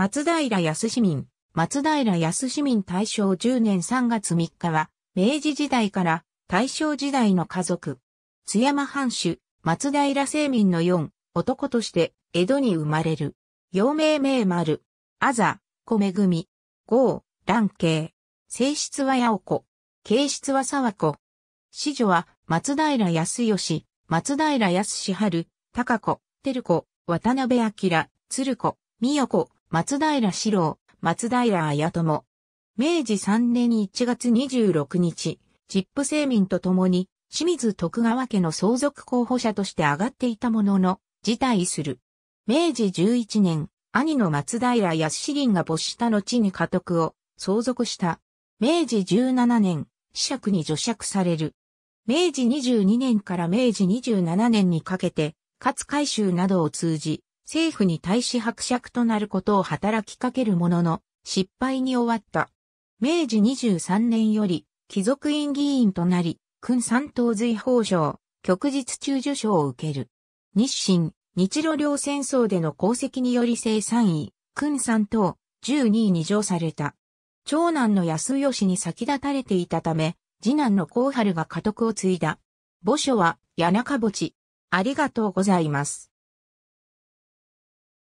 松平康市民、松平康市民大正10年3月3日は、明治時代から大正時代の家族。津山藩主、松平清民の4、男として江戸に生まれる。陽明名丸、あざ、小ぐみ、豪、蘭慶。性質は八尾子、形質は沢子。子女は松平康義、松平康春、高子、照子、渡辺明、鶴子、美代子、松平四郎、松平綾友。明治3年1月26日、チップ生民と共に、清水徳川家の相続候補者として上がっていたものの、辞退する。明治11年、兄の松平康林が没した後に家督を相続した。明治17年、子爵に除釈される。明治22年から明治27年にかけて、勝海舟などを通じ、政府に対し伯爵となることを働きかけるものの、失敗に終わった。明治23年より、貴族院議員となり、君三等随法賞、旭日中受賞を受ける。日清、日露両戦争での功績により正三位、君三等、十二位に上された。長男の安吉に先立たれていたため、次男の幸春が家督を継いだ。墓所は、谷中墓地。ありがとうございます。